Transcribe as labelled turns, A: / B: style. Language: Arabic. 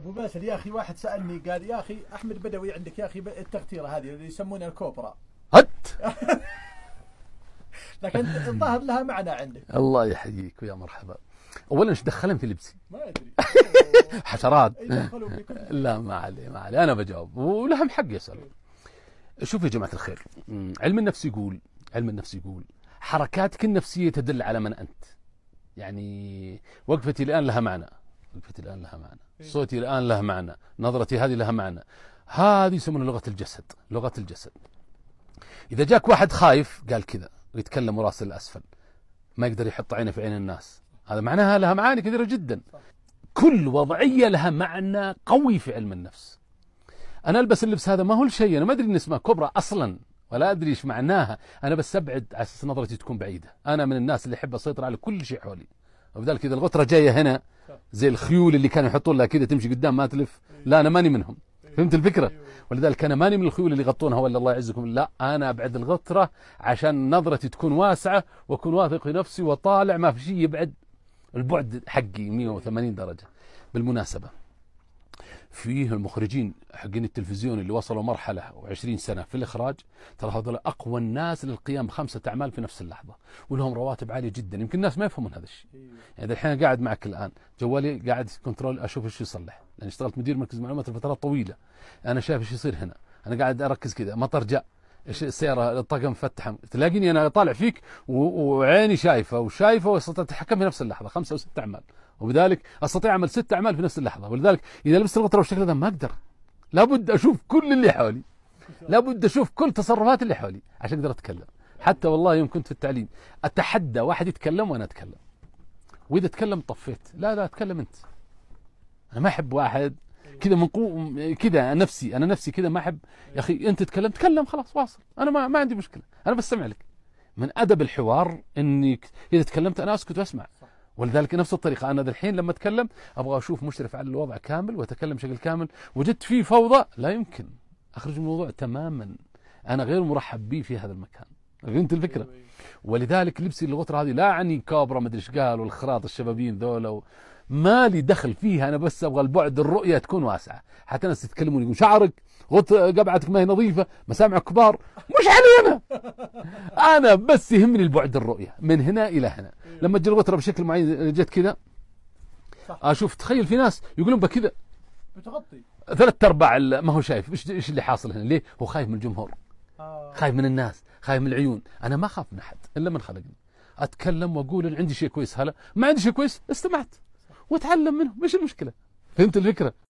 A: ابو باسل يا اخي واحد سالني قال يا اخي احمد بدوي عندك يا اخي التغتيره هذه اللي يسمونها الكوبرا هت لكن الظاهر لها معنى عندك الله يحييك ويا مرحبا اولا ايش دخلهم في لبسي؟ ما ادري حشرات لا ما عليه ما عليه انا بجاوب ولهم حق يسال شوف يا جماعه الخير علم النفس يقول علم النفس يقول حركاتك النفسيه تدل على من انت يعني وقفتي الان لها معنى وقفتي الآن لها معنى إيه. صوتي الآن له معنى نظرتي هذه لها معنى هذه يسمونها لغة الجسد لغة الجسد إذا جاك واحد خايف قال كذا ويتكلم وراسه الاسفل ما يقدر يحط عينه في عين الناس هذا معناها لها معاني كثيرة جدا كل وضعية لها معنى قوي في علم النفس أنا ألبس اللبس هذا ما هو الشيء أنا ما أدري إن اسمه كبرى أصلا ولا أدري إيش معناها أنا بس أبعد على أساس نظرتي تكون بعيدة أنا من الناس اللي أحب أسيطر على كل شيء حولي فبذلك إذا الغترة جاية هنا زي الخيول اللي كانوا يحطون لها كذا تمشي قدام ما تلف إيه. لا أنا ماني منهم إيه. فهمت الفكرة إيه. ولذلك أنا ماني من الخيول اللي يغطونها ولا الله يعزكم لا أنا أبعد الغترة عشان نظرتي تكون واسعة وأكون واثق في نفسي وطالع ما في شيء يبعد البعد حقي 180 درجة بالمناسبة فيه المخرجين حقين التلفزيون اللي وصلوا مرحلة و20 سنة في الإخراج ترى هذول أقوى الناس للقيام بخمسة أعمال في نفس اللحظة ولهم رواتب عالية جدا يمكن الناس ما يفهمون هذا الشيء إيه. يعني الحين قاعد معك الآن جوالي قاعد كنترول أشوف إيش يصلح لأن اشتغلت مدير مركز معلومات لفترات طويلة أنا شايف إيش يصير هنا أنا قاعد أركز كذا مطر جاء السياره الطقم مفتحه تلاقيني انا طالع فيك وعيني شايفه وشايفه واستطيع اتحكم في نفس اللحظه خمسه او ست اعمال وبذلك استطيع اعمل ست اعمال في نفس اللحظه ولذلك اذا لبست الغطرة بالشكل هذا ما اقدر لابد اشوف كل اللي حولي لابد اشوف كل تصرفات اللي حولي عشان اقدر اتكلم حتى والله يوم كنت في التعليم اتحدى واحد يتكلم وانا اتكلم واذا تكلم طفيت لا لا اتكلم انت انا ما احب واحد كذا من قو كذا نفسي انا نفسي كذا ما احب يا اخي انت تتكلم تكلم خلاص واصل انا ما, ما عندي مشكله انا بستمع لك من ادب الحوار اني اذا تكلمت انا اسكت واسمع ولذلك نفس الطريقة أنا الحين لما أتكلم أبغى أشوف مشرف على الوضع كامل وأتكلم بشكل كامل وجدت فيه فوضى لا يمكن أخرج من الموضوع تماما أنا غير مرحب به في هذا المكان فهمت الفكرة ولذلك لبسي الغترة هذه لا أعني كابرا مدري إيش قال والخراط الشبابين ذولا ما لي دخل فيها انا بس ابغى البعد الرؤيه تكون واسعه حتى ناس يتكلمون يقول شعرك غط قبعتك ما هي نظيفه مسامعك كبار مش علي انا انا بس يهمني البعد الرؤيه من هنا الى هنا لما تجي الغتره بشكل معين جت كذا اشوف آه، تخيل في ناس يقولون بكذا بتغطي ثلاث ارباع ما هو شايف ايش ايش اللي حاصل هنا ليه هو خايف من الجمهور آه. خايف من الناس خايف من العيون انا ما اخاف من احد الا من خلقني اتكلم واقول ان عندي شيء كويس هلا ما عندي شيء كويس استمعت وتعلم منهم مش المشكلة فهمت الفكرة